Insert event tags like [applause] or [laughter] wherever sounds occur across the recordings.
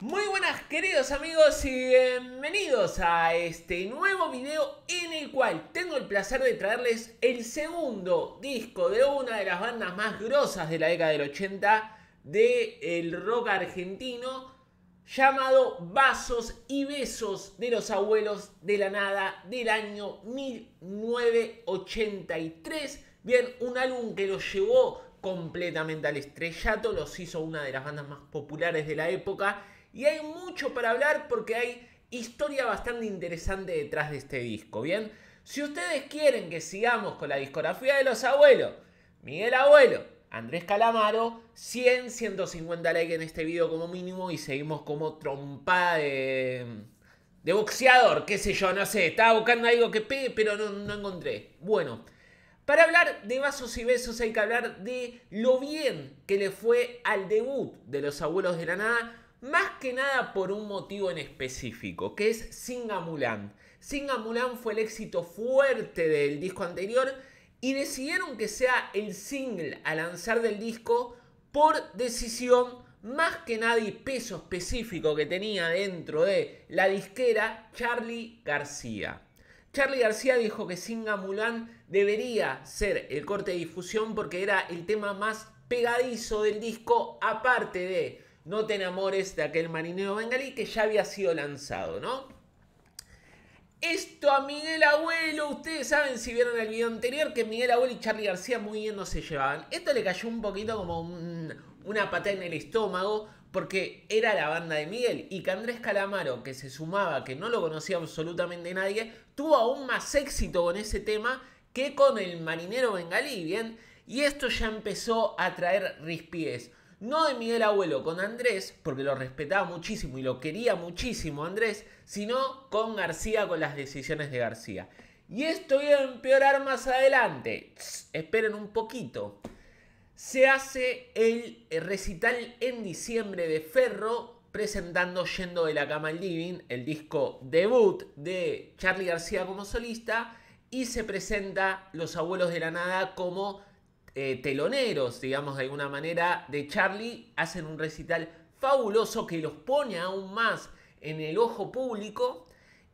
Muy buenas queridos amigos y bienvenidos a este nuevo video en el cual tengo el placer de traerles el segundo disco de una de las bandas más grosas de la década del 80 del el rock argentino llamado Vasos y Besos de los Abuelos de la Nada del año 1983. Bien, un álbum que los llevó completamente al estrellato, los hizo una de las bandas más populares de la época y hay mucho para hablar porque hay historia bastante interesante detrás de este disco, ¿bien? Si ustedes quieren que sigamos con la discografía de los abuelos, Miguel Abuelo, Andrés Calamaro, 100, 150 likes en este video como mínimo y seguimos como trompada de, de boxeador, qué sé yo, no sé, estaba buscando algo que pegue, pero no, no encontré. Bueno, para hablar de vasos y besos hay que hablar de lo bien que le fue al debut de los abuelos de la nada más que nada por un motivo en específico, que es Singa Mulan. fue el éxito fuerte del disco anterior y decidieron que sea el single a lanzar del disco por decisión más que nada y peso específico que tenía dentro de la disquera Charlie García. Charlie García dijo que Singa debería ser el corte de difusión porque era el tema más pegadizo del disco, aparte de no te enamores de aquel marinero bengalí que ya había sido lanzado, ¿no? Esto a Miguel Abuelo, ustedes saben si vieron el video anterior que Miguel Abuelo y Charlie García muy bien no se llevaban. Esto le cayó un poquito como una patada en el estómago porque era la banda de Miguel y que Andrés Calamaro, que se sumaba, que no lo conocía absolutamente nadie, tuvo aún más éxito con ese tema que con el marinero bengalí, ¿bien? Y esto ya empezó a traer rispidez no de Miguel Abuelo con Andrés, porque lo respetaba muchísimo y lo quería muchísimo Andrés, sino con García, con las decisiones de García. Y esto iba a empeorar más adelante. esperen un poquito. Se hace el recital en diciembre de Ferro, presentando Yendo de la Cama al Living, el disco debut de Charlie García como solista, y se presenta Los Abuelos de la Nada como eh, teloneros, digamos de alguna manera, de Charlie, hacen un recital fabuloso que los pone aún más en el ojo público.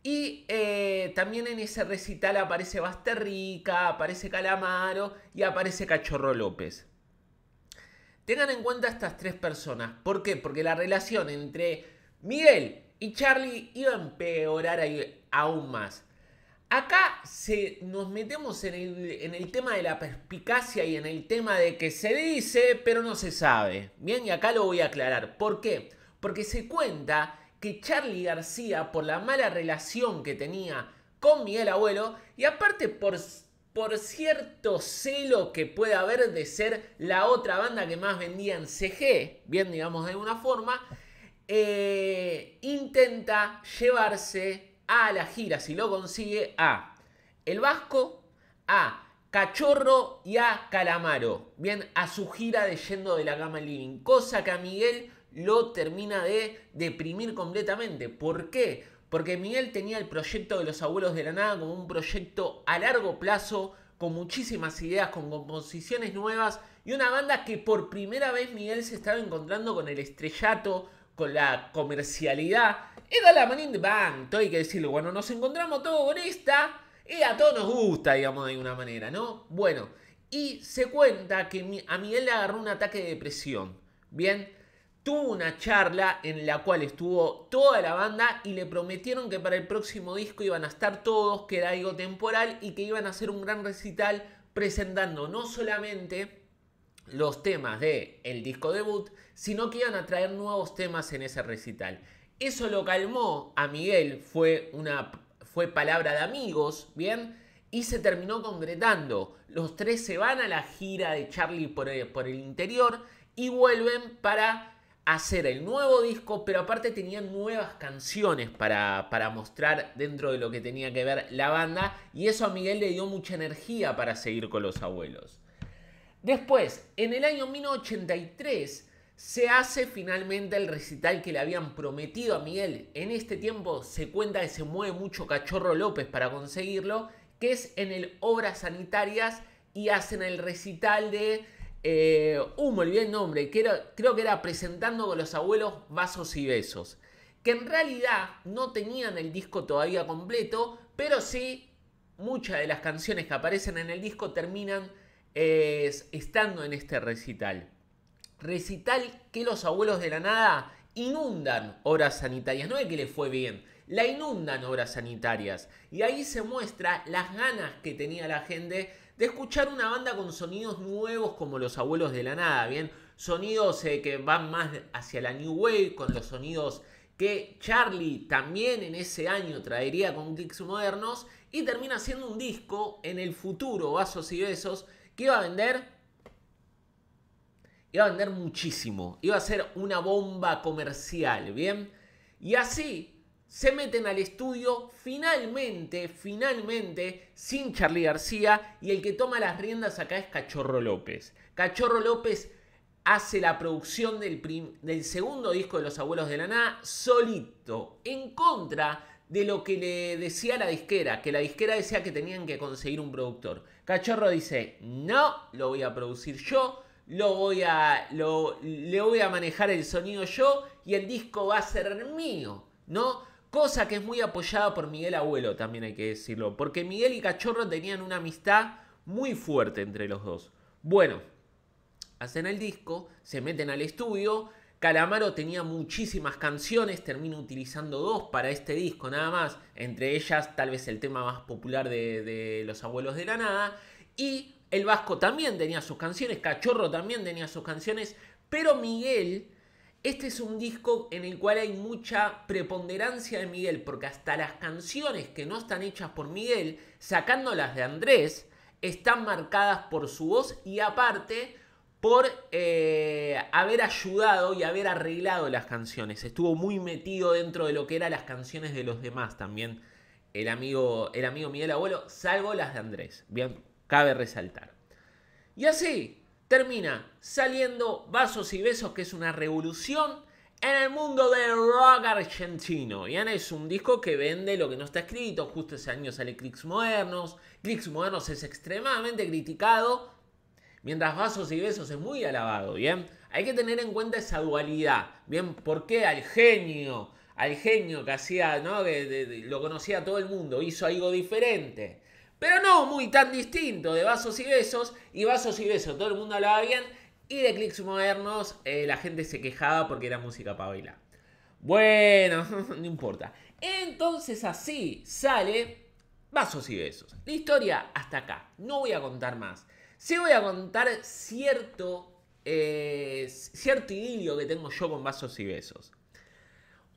Y eh, también en ese recital aparece Basterrica, aparece Calamaro y aparece Cachorro López. Tengan en cuenta estas tres personas. ¿Por qué? Porque la relación entre Miguel y Charlie iba a empeorar aún más acá se, nos metemos en el, tema de la perspicacia y en el tema de que se dice, pero no se sabe. Bien, y acá lo voy a aclarar. ¿Por qué? Porque se cuenta que Charlie García, por la mala relación que tenía con Miguel Abuelo, y aparte por, por cierto celo que puede haber de ser la otra banda que más vendía en CG, bien, digamos de alguna forma, eh, intenta llevarse a la gira, si lo consigue, a El Vasco, a Cachorro y a Calamaro. Bien, a su gira de Yendo de la Gama Living. Cosa que a Miguel lo termina de deprimir completamente. ¿Por qué? Porque Miguel tenía el proyecto de los abuelos de la nada como un proyecto a largo plazo, con muchísimas ideas, con composiciones nuevas y una banda que por primera vez Miguel se estaba encontrando con el estrellato, con la comercialidad era la manín de bang, hay que decirlo. Bueno, nos encontramos todos con esta y a todos nos gusta, digamos, de alguna manera, ¿no? Bueno, y se cuenta que a Miguel le agarró un ataque de depresión. Bien, tuvo una charla en la cual estuvo toda la banda y le prometieron que para el próximo disco iban a estar todos, que era algo temporal y que iban a hacer un gran recital presentando no solamente los temas de el disco debut, sino que iban a traer nuevos temas en ese recital. Eso lo calmó a Miguel, fue, una, fue palabra de amigos, ¿bien? Y se terminó concretando. Los tres se van a la gira de Charlie eh, por el, interior y vuelven para hacer el nuevo disco, pero aparte tenían nuevas canciones para, para, mostrar dentro de lo que tenía que ver la banda, y eso a Miguel le dio mucha energía para seguir con los abuelos. Después, en el año 1983, se hace finalmente el recital que le habían prometido a Miguel. En este tiempo se cuenta que se mueve mucho Cachorro López para conseguirlo, que es en el Obras Sanitarias y hacen el recital de... Eh, uh, me olvidé el nombre, que creo que era Presentando con los abuelos vasos y besos. Que en realidad no tenían el disco todavía completo, pero sí muchas de las canciones que aparecen en el disco terminan eh, estando en este recital recital que los abuelos de la nada inundan obras sanitarias. No es que le fue bien, la inundan obras sanitarias. Y ahí se muestra las ganas que tenía la gente de escuchar una banda con sonidos nuevos como los abuelos de la nada, ¿bien? Sonidos eh, que van más hacia la New Wave, con los sonidos que Charlie también en ese año traería con kicks modernos y termina siendo un disco en el futuro, Vasos y Besos, que iba a vender Iba a vender muchísimo. Iba a ser una bomba comercial, ¿bien? Y así se meten al estudio finalmente, finalmente, sin Charlie García. Y el que toma las riendas acá es Cachorro López. Cachorro López hace la producción del, del segundo disco de Los Abuelos de la Nada solito, en contra de lo que le decía la disquera, que la disquera decía que tenían que conseguir un productor. Cachorro dice, no, lo voy a producir yo, lo voy a, lo, le voy a manejar el sonido yo y el disco va a ser mío, ¿no? Cosa que es muy apoyada por Miguel Abuelo, también hay que decirlo, porque Miguel y Cachorro tenían una amistad muy fuerte entre los dos. Bueno, hacen el disco, se meten al estudio, Calamaro tenía muchísimas canciones, termina utilizando dos para este disco nada más, entre ellas tal vez el tema más popular de, de Los Abuelos de la Nada, y el Vasco también tenía sus canciones, Cachorro también tenía sus canciones, pero Miguel, este es un disco en el cual hay mucha preponderancia de Miguel, porque hasta las canciones que no están hechas por Miguel, sacándolas de Andrés, están marcadas por su voz y aparte por eh, haber ayudado y haber arreglado las canciones. Estuvo muy metido dentro de lo que eran las canciones de los demás también. El amigo, el amigo Miguel Abuelo, salvo las de Andrés. Bien cabe resaltar. Y así termina saliendo Vasos y Besos, que es una revolución en el mundo del rock argentino. Y es un disco que vende lo que no está escrito. Justo ese año sale Clicks Modernos. Clicks Modernos es extremadamente criticado, mientras Vasos y Besos es muy alabado, ¿bien? Hay que tener en cuenta esa dualidad, ¿bien? ¿Por qué al genio, al genio que hacía, ¿no? Que lo conocía todo el mundo, hizo algo diferente? pero no muy tan distinto de Vasos y Besos. Y Vasos y Besos, todo el mundo hablaba bien. Y de Clics Modernos, eh, la gente se quejaba porque era música para bailar. Bueno, [laughs] no importa. Entonces así sale Vasos y Besos. La historia hasta acá. No voy a contar más. Sí voy a contar cierto, eh, cierto idilio que tengo yo con Vasos y Besos.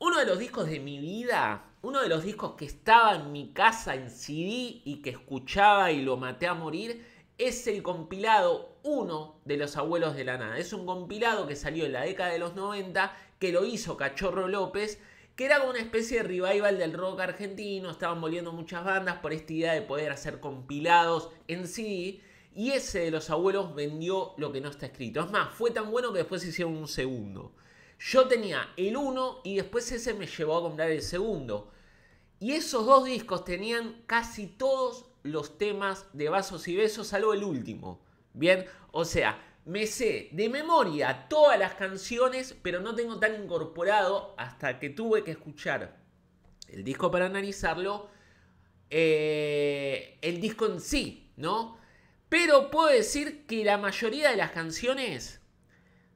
Uno de los discos de mi vida, uno de los discos que estaba en mi casa en CD y que escuchaba y lo maté a morir, es el compilado uno de los abuelos de la nada. Es un compilado que salió en la década de los 90, que lo hizo Cachorro López, que era como una especie de revival del rock argentino, estaban moliendo muchas bandas por esta idea de poder hacer compilados en CD, y ese de los abuelos vendió lo que no está escrito. Es más, fue tan bueno que después hicieron un segundo. Yo tenía el uno y después ese me llevó a comprar el segundo. Y esos dos discos tenían casi todos los temas de Vasos y Besos, salvo el último. Bien, o sea, me sé de memoria todas las canciones, pero no tengo tan incorporado hasta que tuve que escuchar el disco para analizarlo, eh, el disco en sí, ¿no? Pero puedo decir que la mayoría de las canciones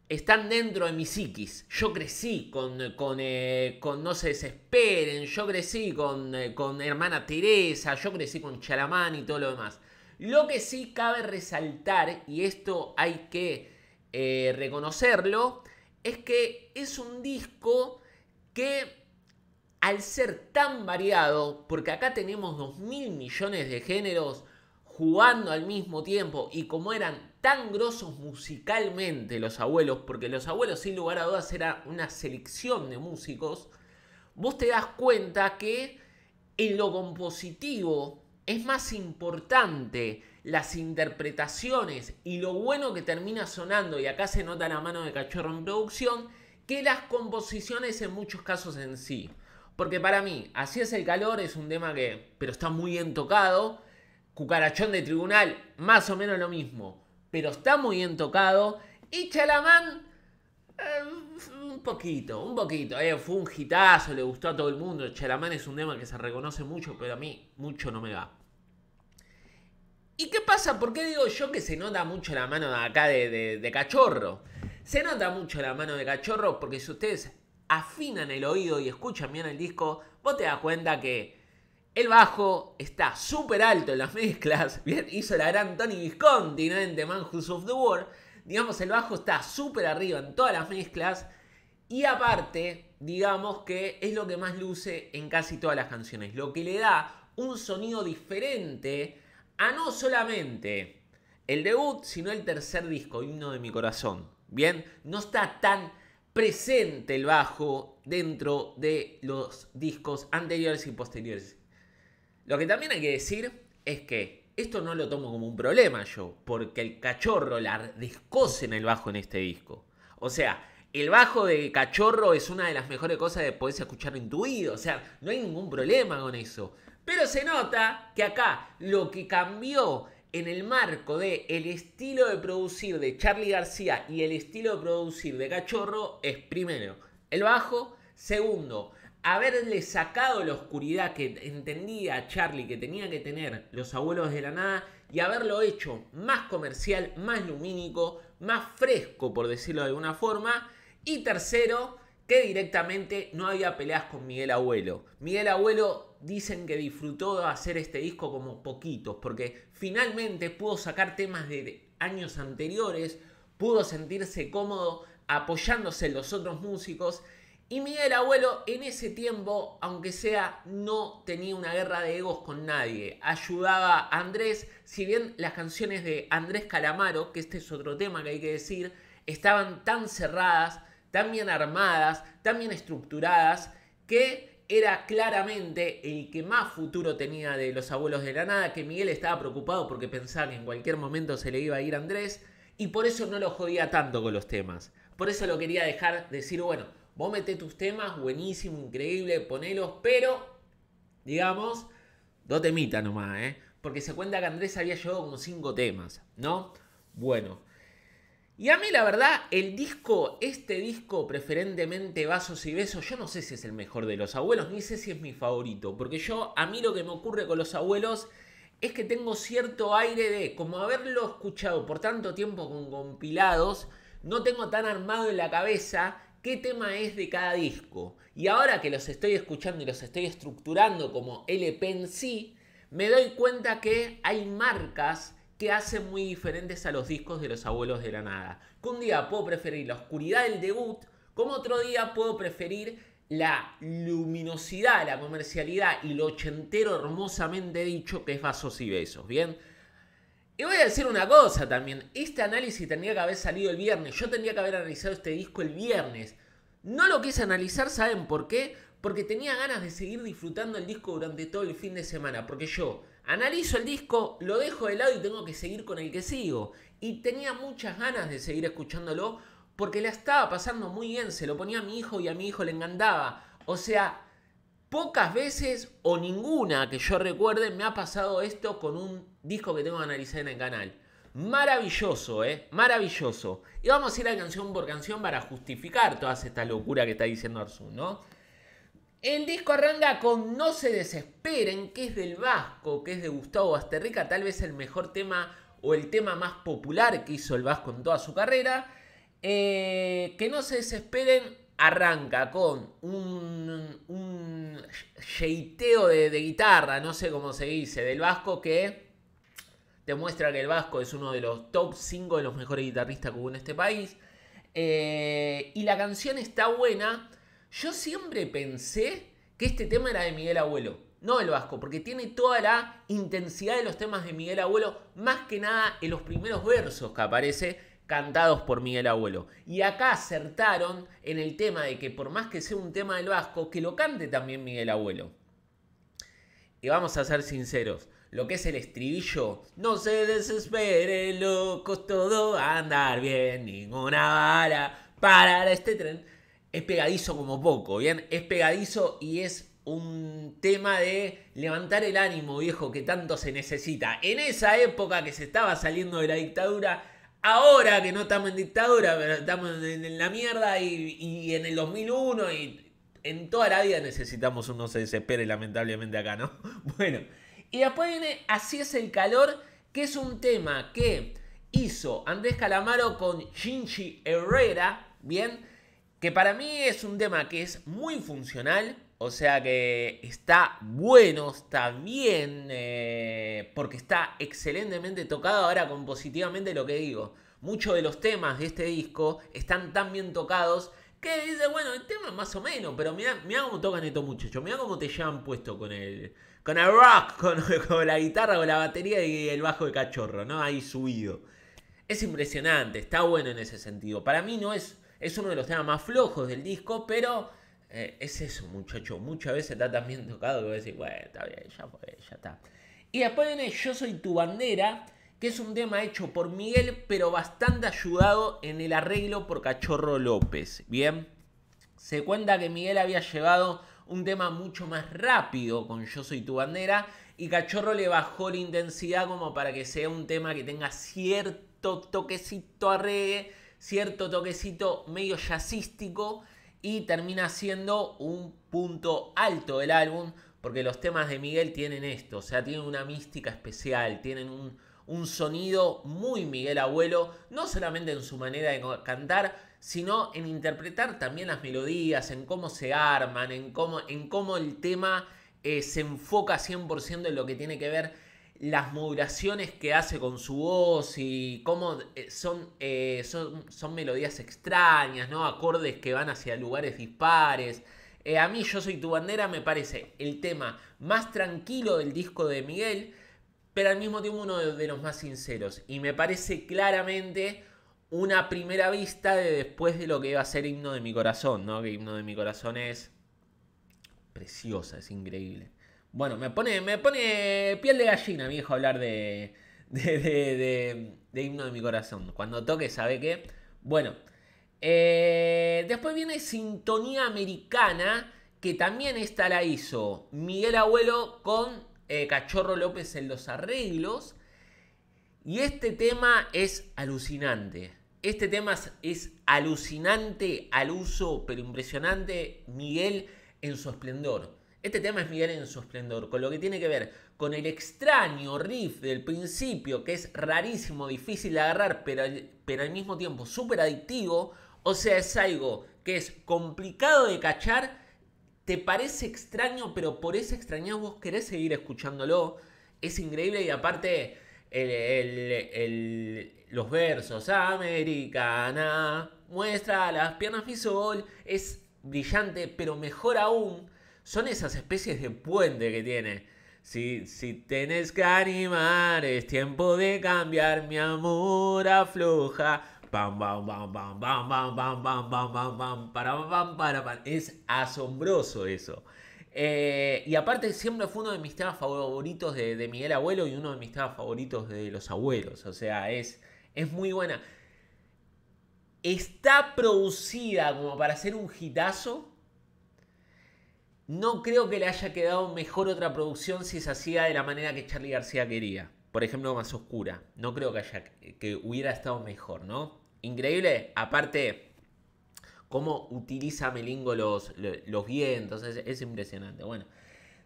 están dentro de mi psiquis. Yo crecí con, con, eh, No se desesperen, yo crecí con, eh, con Hermana Teresa, yo crecí con Chalamán y todo lo demás. Lo que sí cabe resaltar, y esto hay que eh, reconocerlo, es que es un disco que al ser tan variado, porque acá tenemos mil millones de géneros, jugando al mismo tiempo y como eran tan grosos musicalmente los abuelos, porque los abuelos sin lugar a dudas era una selección de músicos, vos te das cuenta que en lo compositivo es más importante las interpretaciones y lo bueno que termina sonando, y acá se nota la mano de cachorro en producción, que las composiciones en muchos casos en sí. Porque para mí, así es el calor, es un tema que, pero está muy bien tocado, Cucarachón de Tribunal, más o menos lo mismo, pero está muy bien tocado. Y Chalamán, eh, un poquito, un poquito. Eh, fue un hitazo, le gustó a todo el mundo. Chalamán es un tema que se reconoce mucho, pero a mí mucho no me da. ¿Y qué pasa? ¿Por qué digo yo que se nota mucho la mano de acá de, de cachorro? Se nota mucho la mano de cachorro porque si ustedes afinan el oído y escuchan bien el disco, vos te das cuenta que el bajo está súper alto en las mezclas. [laughs] Bien, hizo la gran Tony Visconti, En The Man Who's of the World. Digamos, el bajo está súper arriba en todas las mezclas. Y aparte, digamos que es lo que más luce en casi todas las canciones. Lo que le da un sonido diferente a no solamente el debut, sino el tercer disco, Himno de mi corazón. Bien, no está tan presente el bajo dentro de los discos anteriores y posteriores. Lo que también hay que decir es que esto no lo tomo como un problema yo, porque el cachorro la descose en el bajo en este disco. O sea, el bajo de cachorro es una de las mejores cosas de poderse escuchar en tu oído. O sea, no hay ningún problema con eso. Pero se nota que acá lo que cambió en el marco de el estilo de producir de Charlie García y el estilo de producir de Cachorro es primero el bajo, segundo haberle sacado la oscuridad que entendía Charlie que tenía que tener los abuelos de la nada y haberlo hecho más comercial, más lumínico, más fresco, por decirlo de alguna forma. Y tercero, que directamente no había peleas con Miguel Abuelo. Miguel Abuelo dicen que disfrutó de hacer este disco como poquitos, porque finalmente pudo sacar temas de años anteriores, pudo sentirse cómodo apoyándose en los otros músicos y Miguel Abuelo en ese tiempo, aunque sea, no tenía una guerra de egos con nadie. Ayudaba a Andrés, si bien las canciones de Andrés Calamaro, que este es otro tema que hay que decir, estaban tan cerradas, tan bien armadas, tan bien estructuradas, que era claramente el que más futuro tenía de los abuelos de la nada, que Miguel estaba preocupado porque pensaba que en cualquier momento se le iba a ir Andrés, y por eso no lo jodía tanto con los temas. Por eso lo quería dejar decir, bueno, Vos metés tus temas, buenísimo, increíble, ponelos, pero, digamos, dos temitas nomás, ¿eh? Porque se cuenta que Andrés había llevado como cinco temas, ¿no? Bueno. Y a mí la verdad, el disco, este disco preferentemente Vasos y Besos, yo no sé si es el mejor de los abuelos, ni sé si es mi favorito, porque yo, a mí lo que me ocurre con los abuelos es que tengo cierto aire de, como haberlo escuchado por tanto tiempo con compilados, no tengo tan armado en la cabeza qué tema es de cada disco. Y ahora que los estoy escuchando y los estoy estructurando como LP en sí, me doy cuenta que hay marcas que hacen muy diferentes a los discos de los abuelos de la nada. Que un día puedo preferir la oscuridad del debut, como otro día puedo preferir la luminosidad, la comercialidad y lo ochentero hermosamente dicho que es Vasos y Besos, ¿bien? Y voy a decir una cosa también, este análisis tenía que haber salido el viernes, yo tenía que haber analizado este disco el viernes. No lo quise analizar, ¿saben por qué? Porque tenía ganas de seguir disfrutando el disco durante todo el fin de semana, porque yo analizo el disco, lo dejo de lado y tengo que seguir con el que sigo. Y tenía muchas ganas de seguir escuchándolo porque la estaba pasando muy bien, se lo ponía a mi hijo y a mi hijo le encantaba. O sea, Pocas veces o ninguna que yo recuerde me ha pasado esto con un disco que tengo que analizar en el canal. Maravilloso, ¿eh? Maravilloso. Y vamos a ir a canción por canción para justificar toda esta locura que está diciendo Arzu, ¿no? El disco arranca con No se desesperen, que es del Vasco, que es de Gustavo Basterrica, tal vez el mejor tema o el tema más popular que hizo el Vasco en toda su carrera. Eh, que no se desesperen, arranca con un, un yeiteo de, guitarra, no sé cómo se dice, del vasco que demuestra que el vasco es uno de los top 5 de los mejores guitarristas que hubo en este país. Eh, y la canción está buena. Yo siempre pensé que este tema era de Miguel Abuelo, no del vasco, porque tiene toda la intensidad de los temas de Miguel Abuelo, más que nada en los primeros versos que aparece cantados por Miguel Abuelo. Y acá acertaron en el tema de que por más que sea un tema del Vasco, que lo cante también Miguel Abuelo. Y vamos a ser sinceros, lo que es el estribillo, no se desespere, locos, todo va a andar bien, ninguna vara para este tren, es pegadizo como poco, ¿bien? Es pegadizo y es un tema de levantar el ánimo, viejo, que tanto se necesita. En esa época que se estaba saliendo de la dictadura, ahora que no estamos en dictadura, pero estamos en, la mierda y, en el 2001 y en toda la vida necesitamos uno se desespere lamentablemente acá, ¿no? [laughs] Bueno, y después viene Así es el calor, que es un tema que hizo Andrés Calamaro con Shinji Herrera, ¿bien? Que para mí es un tema que es muy funcional, o sea que está bueno, está bien, eh, porque está excelentemente tocado ahora compositivamente lo que digo. Muchos de los temas de este disco están tan bien tocados que dice, bueno, el tema más o menos, pero mira cómo tocan estos muchachos, mira cómo te llevan puesto con el, con el rock, [laughs] con, la guitarra, con la batería y el bajo de cachorro, ¿no? Ahí subido. Es impresionante, está bueno en ese sentido. Para mí no es, es uno de los temas más flojos del disco, pero eh, es eso, muchacho. Muchas veces está también tocado que decís, bueno, está bien, ya ya está. Y después viene Yo Soy Tu Bandera, que es un tema hecho por Miguel, pero bastante ayudado en el arreglo por Cachorro López. Bien, se cuenta que Miguel había llevado un tema mucho más rápido con Yo Soy Tu Bandera y Cachorro le bajó la intensidad como para que sea un tema que tenga cierto toquecito a cierto toquecito medio jazzístico y termina siendo un punto alto del álbum porque los temas de Miguel tienen esto, o sea, tienen una mística especial, tienen un, sonido muy Miguel Abuelo, no solamente en su manera de cantar, sino en interpretar también las melodías, en cómo se arman, en cómo, en cómo el tema eh, se enfoca 100% en lo que tiene que ver las modulaciones que hace con su voz y cómo eh, eh, son, son, melodías extrañas, ¿no? Acordes que van hacia lugares dispares. Eh, a mí Yo Soy Tu Bandera me parece el tema más tranquilo del disco de Miguel, pero al mismo tiempo uno de, los más sinceros. Y me parece claramente una primera vista de después de lo que iba a ser Himno de mi Corazón, ¿no? Que Himno de mi Corazón es preciosa, es increíble. Bueno, me pone, me pone piel de gallina, mi hijo, hablar de, himno de mi corazón. Cuando toque, ¿sabe qué? Bueno, eh, después viene Sintonía Americana, que también esta la hizo Miguel Abuelo con eh, Cachorro López en los arreglos. Y este tema es alucinante. Este tema es alucinante al uso, pero impresionante, Miguel en su esplendor. Este tema es Miguel en su esplendor, con lo que tiene que ver con el extraño riff del principio, que es rarísimo, difícil de agarrar, pero, pero al mismo tiempo súper adictivo. O sea, es algo que es complicado de cachar, te parece extraño, pero por ese extraño vos querés seguir escuchándolo. Es increíble y aparte los versos, americana, muestra las piernas mi es brillante, pero mejor aún son esas especies de puente que tiene. Si, si tenés que animar, es tiempo de cambiar, mi amor afloja. Pam, pam, pam, pam, pam, pam, pam, pam, para, Es asombroso eso. y aparte siempre fue uno de mis temas favoritos de, de, Miguel Abuelo y uno de mis temas favoritos de los abuelos. O sea, es, es muy buena. Está producida como para hacer un hitazo no creo que le haya quedado mejor otra producción si se hacía de la manera que Charlie García quería. Por ejemplo, más oscura. No creo que, hubiera estado mejor, ¿no? Increíble, aparte, cómo utiliza Melingo los, los vientos, es, impresionante. Bueno,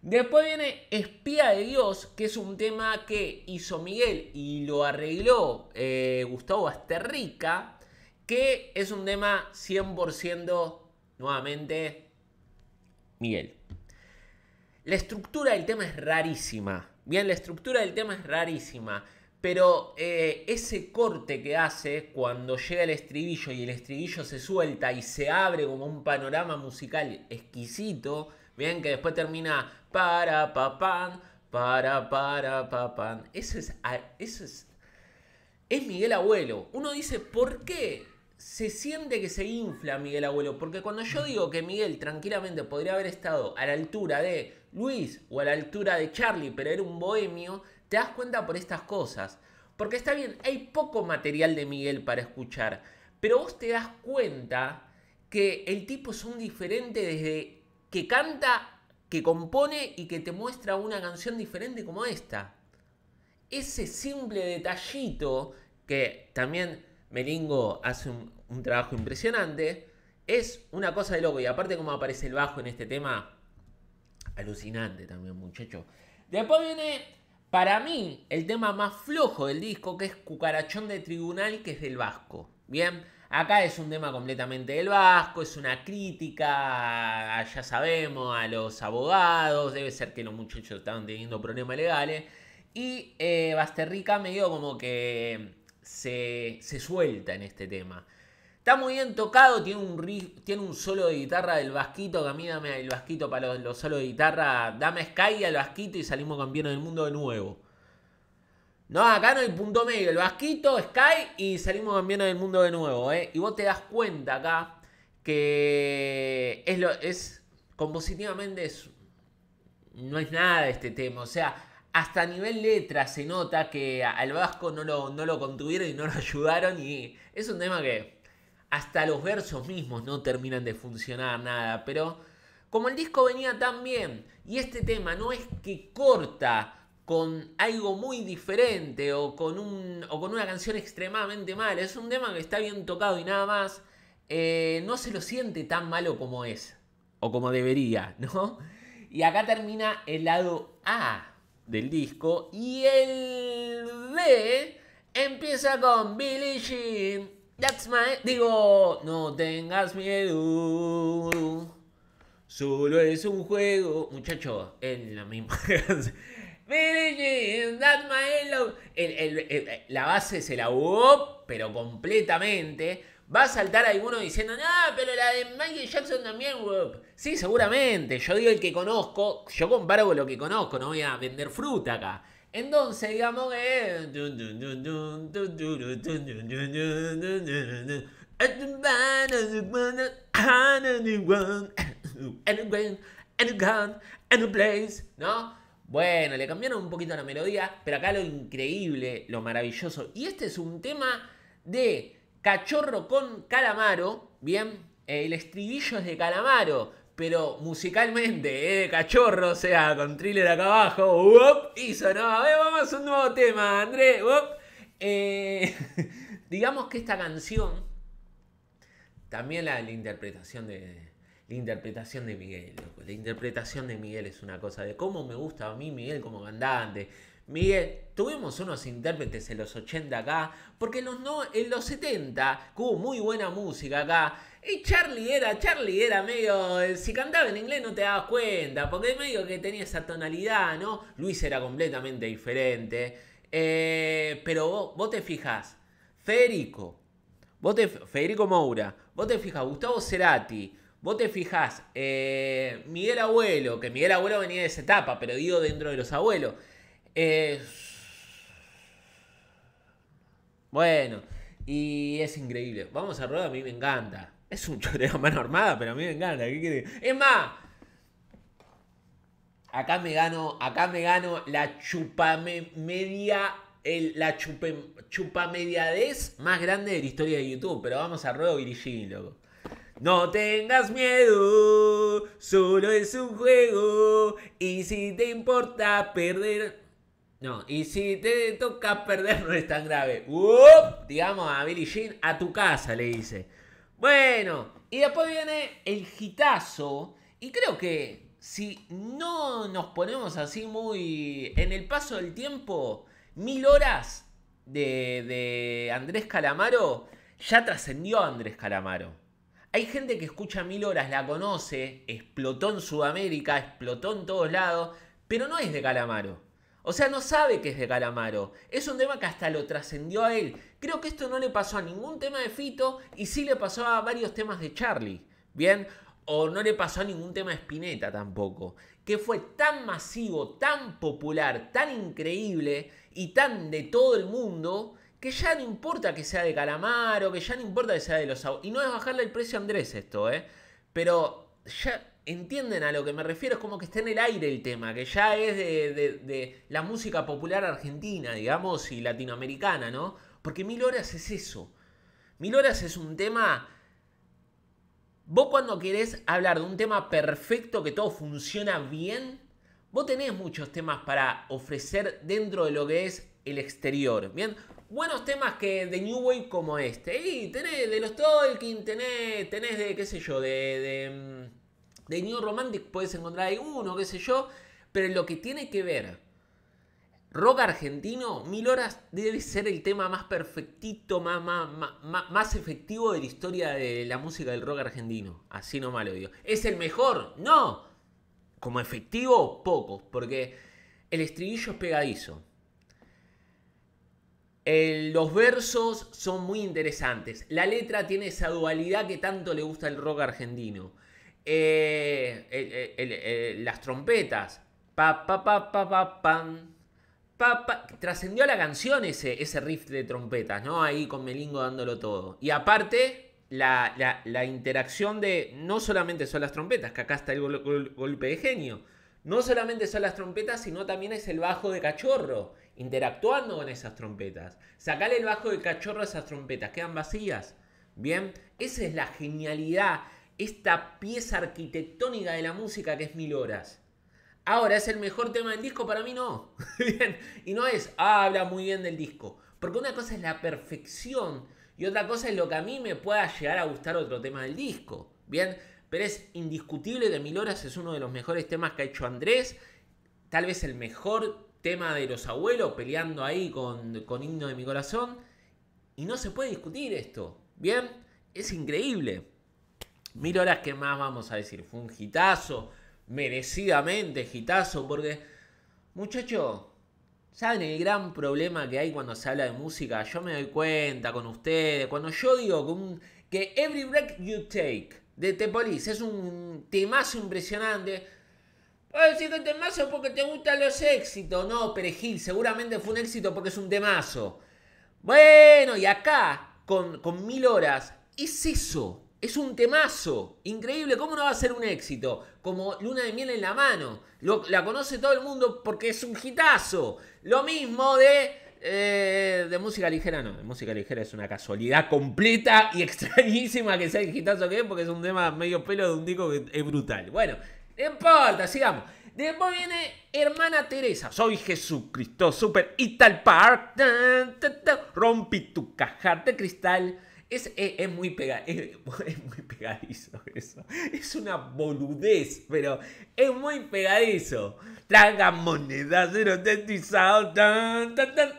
Después viene Espía de Dios, que es un tema que hizo Miguel y lo arregló eh, Gustavo Asterrica, que es un tema 100% nuevamente Miguel. La estructura del tema es rarísima. Bien, la estructura del tema es rarísima. Pero eh, ese corte que hace cuando llega el estribillo y el estribillo se suelta y se abre como un panorama musical exquisito, bien que después termina para papán, para para papán. Eso es, ah, eso es es Miguel Abuelo. Uno dice, ¿por qué se siente que se infla Miguel Abuelo, porque cuando yo digo que Miguel tranquilamente podría haber estado a la altura de Luis o a la altura de Charlie, pero era un bohemio, te das cuenta por estas cosas. Porque está bien, hay poco material de Miguel para escuchar, pero vos te das cuenta que el tipo es un diferente desde que canta, que compone y que te muestra una canción diferente como esta. Ese simple detallito que también Melingo hace un, trabajo impresionante. Es una cosa de loco. Y aparte, como aparece el bajo en este tema, alucinante también, muchacho. Después viene, para mí, el tema más flojo del disco, que es Cucarachón de Tribunal, que es del Vasco. Bien, acá es un tema completamente del Vasco, es una crítica, ya sabemos, a los abogados, debe ser que los muchachos estaban teniendo problemas legales. Y eh, me dio como que se, suelta en este tema. Está muy bien tocado, tiene un, tiene un solo de guitarra del vasquito, que a mí dame el vasquito para los, los solos de guitarra, dame Sky al vasquito y salimos cambiando del mundo de nuevo. No, acá no hay punto medio, el vasquito, Sky y salimos cambiando del mundo de nuevo, eh. Y vos te das cuenta acá que es, lo, es compositivamente es, no es nada de este tema, o sea hasta a nivel letra se nota que al Vasco no lo, no lo contuvieron y no lo [laughs] ayudaron. Y es un tema que hasta los versos mismos no terminan de funcionar nada. Pero como el disco venía tan bien y este tema no es que corta con algo muy diferente o con, un, con una canción extremadamente mala, es un tema que está bien tocado y nada más, eh, no se lo siente tan malo como es o como debería, ¿no? Y acá termina el lado A del disco. Y el B empieza con Billy Jean. That's my. Digo, no tengas miedo. Solo es un juego. Muchacho, en la misma [laughs] Billie Jean, that's my love. la base se la hubo, pero completamente. Va a saltar alguno diciendo, no, pero la de Michael Jackson también, Sí, seguramente. Yo digo el que conozco, yo comparo con lo que conozco, no voy a vender fruta acá. Entonces, digamos que. ¿No? Bueno, le cambiaron un poquito la melodía, pero acá lo increíble, lo maravilloso. Y este es un tema de Cachorro con Calamaro, bien, eh, el estribillo es de Calamaro, pero musicalmente eh, Cachorro, o sea, con thriller acá abajo, ¡Uop! y a vamos a un nuevo tema, André, eh, [laughs] digamos que esta canción, también la, interpretación de... La interpretación de Miguel, La interpretación de Miguel es una cosa de cómo me gusta a mí Miguel como cantante. Miguel, tuvimos unos intérpretes en los 80 acá, porque en los, no, en los 70 hubo muy buena música acá. Y Charlie era, Charlie era medio, eh, si cantaba en inglés no te dabas cuenta, porque medio que tenía esa tonalidad, ¿no? Luis era completamente diferente. Eh, pero vos, te fijás, Federico, vos Federico Moura, vos te fijas Gustavo Cerati, Vos te fijas eh, Miguel Abuelo, que Miguel Abuelo venía de esa etapa, pero digo dentro de los abuelos es bueno, y es increíble. Vamos a rueda, a mí me encanta. Es un [laughs] choreo a mano pero a mí me encanta. ¿Qué quiere? Es más, acá me gano, acá me gano la chupame media, la chupe, chupamediadez más grande de la historia de YouTube. Pero vamos a rueda, Virgin, loco. No tengas miedo, solo es un juego. Y si te importa perder. No, y si te toca perder [laughs] no es tan grave. digamos a Billie Jean, a tu casa, le dice. Bueno, y después viene el gitazo Y creo que si no nos ponemos así muy en el paso del tiempo, mil horas de, de Andrés Calamaro ya trascendió a Andrés Calamaro. Hay gente que escucha mil horas, la conoce, explotó en Sudamérica, explotó en todos lados, pero no es de Calamaro. O sea, no sabe que es de Calamaro. Es un tema que hasta lo trascendió a él. Creo que esto no le pasó a ningún tema de Fito y sí le pasó a varios temas de Charlie. Bien, o no le pasó a ningún tema de Spinetta tampoco. Que fue tan masivo, tan popular, tan increíble y tan de todo el mundo que ya no importa que sea de Calamaro, que ya no importa que sea de los... Y no es bajarle el precio a Andrés esto, ¿eh? Pero ya entienden a lo que me refiero, es como que está en el aire el tema, que ya es de, la música popular argentina, digamos, y latinoamericana, ¿no? Porque Mil Horas es eso. Mil Horas es un tema... Vos cuando querés hablar de un tema perfecto, que todo funciona bien, vos tenés muchos temas para ofrecer dentro de lo que es el exterior. Bien, buenos temas que de New Wave como este. Y tenés de los Tolkien, tenés, tenés de, qué sé yo, de, mm, de, New Romantic, puedes encontrar ahí uno, qué sé yo. Pero lo que tiene que ver rock argentino, Mil Horas debe ser el tema más perfectito, más, más, efectivo de la historia de la música del rock argentino. Así no malo digo. ¿Es el mejor? No. Como efectivo, pocos, porque el estribillo es pegadizo. Eh, los versos son muy interesantes. La letra tiene esa dualidad que tanto le gusta el rock argentino. Eh, las trompetas. Pa, pa, pa, pa, Pa, Trascendió la canción ese, ese riff de trompetas, ¿no? Ahí con Melingo dándolo todo. Y aparte, la, interacción de. No solamente son las trompetas, que acá está el golpe de genio. No solamente son las trompetas, sino también es el bajo de cachorro interactuando con esas trompetas. Sacarle el bajo de cachorro a esas trompetas, quedan vacías. Bien, esa es la genialidad, esta pieza arquitectónica de la música que es Mil Horas. Ahora, ¿es el mejor tema del disco? Para mí no. [laughs] bien. Y no es, habla muy bien del disco. Porque una cosa es la perfección y otra cosa es lo que a mí me pueda llegar a gustar otro tema del disco. Bien, pero es indiscutible que Mil Horas es uno de los mejores temas que ha hecho Andrés. Tal vez el mejor tema de los abuelos peleando ahí con, con himno de mi corazón. Y no se puede discutir esto. Bien, es increíble. Mil horas que más vamos a decir. Fue un gitazo merecidamente gitazo porque, muchachos, ¿saben el gran problema que hay cuando se habla de música? Yo me doy cuenta con ustedes. Cuando yo digo que, que Every Break You Take de Tepolis es un temazo impresionante ¡Ay, ah, si es el temazo porque te gustan los éxitos. No, Perejil, seguramente fue un éxito porque es un temazo. Bueno, y acá, con, mil horas, es eso. Es un temazo. Increíble, ¿cómo no va a ser un éxito? Como Luna de Miel en la mano. la conoce todo el mundo porque es un hitazo. Lo mismo de. Eh, de música ligera no, música ligera es una casualidad completa y [laughs] extrañísima que sea el hitazo que es porque es un tema medio pelo de un disco que es brutal. Bueno, no importa, sigamos. Después viene Hermana Teresa. Soy Jesucristo, super Ital Park. par. Rompí tu caja de cristal. Es, eh, es, muy [laughs] es, muy pegadizo eso. Es una boludez, pero es muy pegadizo. Traga monedas, de los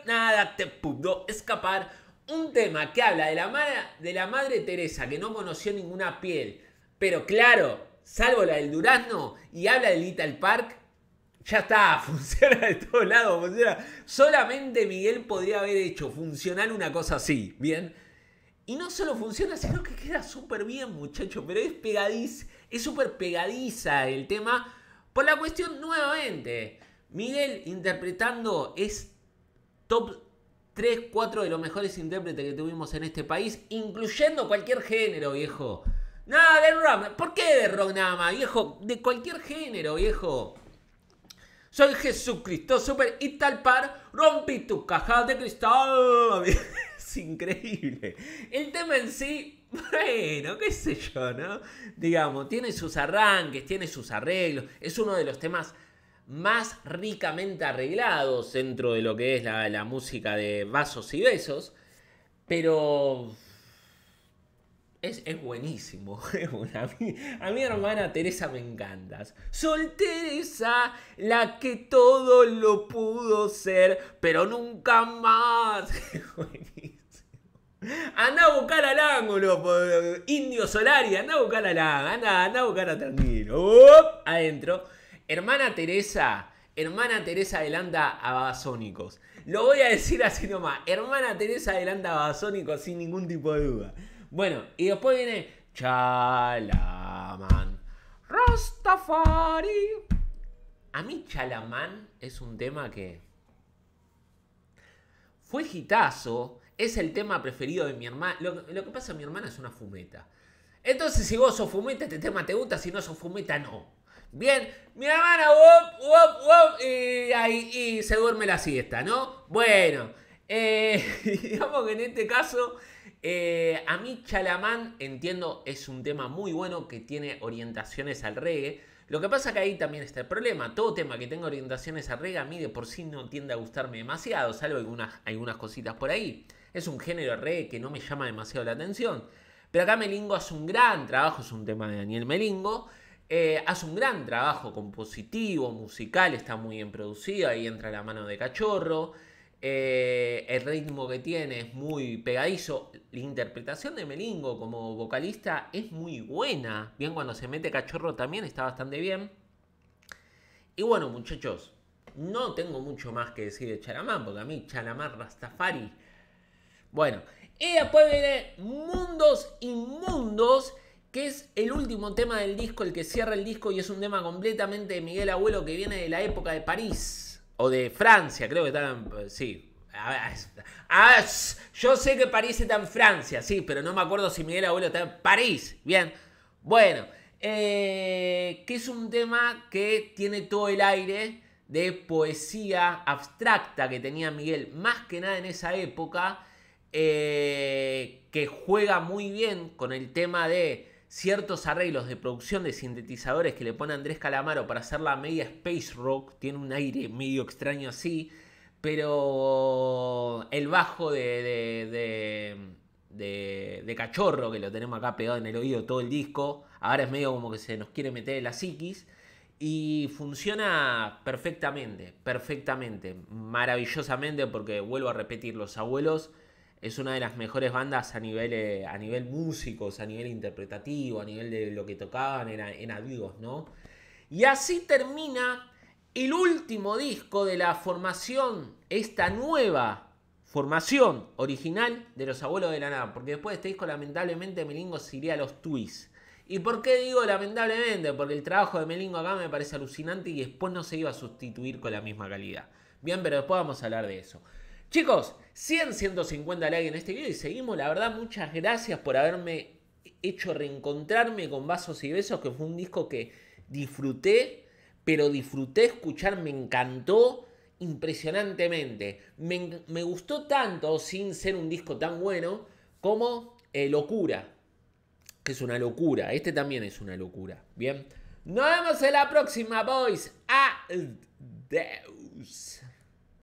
nada te pudo escapar. Un tema que habla de la, de la madre Teresa, que no conoció ninguna piel. Pero claro, salvo la del Durazno, y habla del Little Park, ya está, [laughs] funciona de todos lados, Solamente Miguel podría haber hecho funcionar una cosa así, ¿bien? Y no solo funciona, sino que queda súper bien, muchacho, pero es pegadiz, es súper pegadiza el tema. Por la cuestión, nuevamente, Miguel interpretando es top 3, 4 de los mejores intérpretes que tuvimos en este país, incluyendo cualquier género, viejo. Nada de rock. ¿Por qué de rock nada más, viejo? De cualquier género, viejo. Soy Jesucristo Super y tal par rompí tus cajas de cristal. [laughs] es increíble. El tema en sí, bueno, qué sé yo, ¿no? Digamos, tiene sus arranques, tiene sus arreglos. Es uno de los temas más ricamente arreglados dentro de lo que es la música de vasos y besos. Pero es, buenísimo. [laughs] a, mi hermana Teresa me encantas. Sol Teresa, la que todo lo pudo ser, pero nunca más. [laughs] Anda a buscar al ángulo, Indio Solari. Anda a buscar al ángulo. Anda, anda a buscar a Ternino. Adentro. Hermana Teresa. Hermana Teresa adelanta a Babasónicos. Lo voy a decir así nomás. Hermana Teresa adelanta a Babasónicos sin ningún tipo de duda. Bueno, y después viene Chalaman. Rastafari. A mí Chalaman es un tema que fue gitazo. Es el tema preferido de mi hermana. Lo, que pasa, mi hermana es una fumeta. Entonces, si vos sos fumeta, este tema te gusta. Si no sos fumeta, no. Bien, mi hermana, wop, wop, wop, y, ahí, se duerme la siesta, ¿no? Bueno, eh, [laughs] digamos que en este caso eh, a mí Chalamán, entiendo, es un tema muy bueno que tiene orientaciones al reggae. Lo que pasa que ahí también está el problema. Todo tema que tenga orientaciones al reggae a mí de por sí no tiende a gustarme demasiado, salvo algunas, cositas por ahí. Es un género reggae que no me llama demasiado la atención. Pero acá Melingo hace un gran trabajo, es un tema de Daniel Melingo. Eh, hace un gran trabajo compositivo, musical, está muy bien producido, ahí entra la mano de cachorro. Eh, el ritmo que tiene es muy pegadizo. La interpretación de Melingo como vocalista es muy buena. Bien, cuando se mete cachorro también está bastante bien. Y bueno, muchachos, no tengo mucho más que decir de Chalamán, porque a mí Chalamán Rastafari. Bueno, y después viene Mundos Inmundos, que es el último tema del disco, el que cierra el disco y es un tema completamente de Miguel Abuelo que viene de la época de París o de Francia, creo que están, sí. yo sé que París está en Francia, sí, pero no me acuerdo si Miguel Abuelo está en París. Bien, bueno, eh, que es un tema que tiene todo el aire de poesía abstracta que tenía Miguel, más que nada en esa época, eh, que juega muy bien con el tema de ciertos arreglos de producción de sintetizadores que le pone Andrés Calamaro para hacer la media space rock, tiene un aire medio extraño así, pero el bajo de, de, de, cachorro, que lo tenemos acá pegado en el oído todo el disco, ahora es medio como que se nos quiere meter la psiquis, y funciona perfectamente, perfectamente, maravillosamente, porque vuelvo a repetir, los abuelos es una de las mejores bandas a nivel, eh, a nivel músicos, a nivel interpretativo, a nivel de lo que tocaban en, en ¿no? Y así termina el último disco de la formación, esta nueva formación original de Los Abuelos de la Nada, porque después de este disco lamentablemente Melingo se iría a los Twists. ¿Y por qué digo lamentablemente? Porque el trabajo de Melingo acá me parece alucinante y después no se iba a sustituir con la misma calidad. Bien, pero después vamos a hablar de eso. Chicos, 100, 150 likes en este video y seguimos. La verdad, muchas gracias por haberme hecho reencontrarme con Vasos y Besos, que fue un disco que disfruté, pero disfruté escuchar, me encantó impresionantemente. Me, gustó tanto, sin ser un disco tan bueno, como eh, Locura, que es una locura. Este también es una locura. Bien, nos vemos en la próxima, boys. Adiós.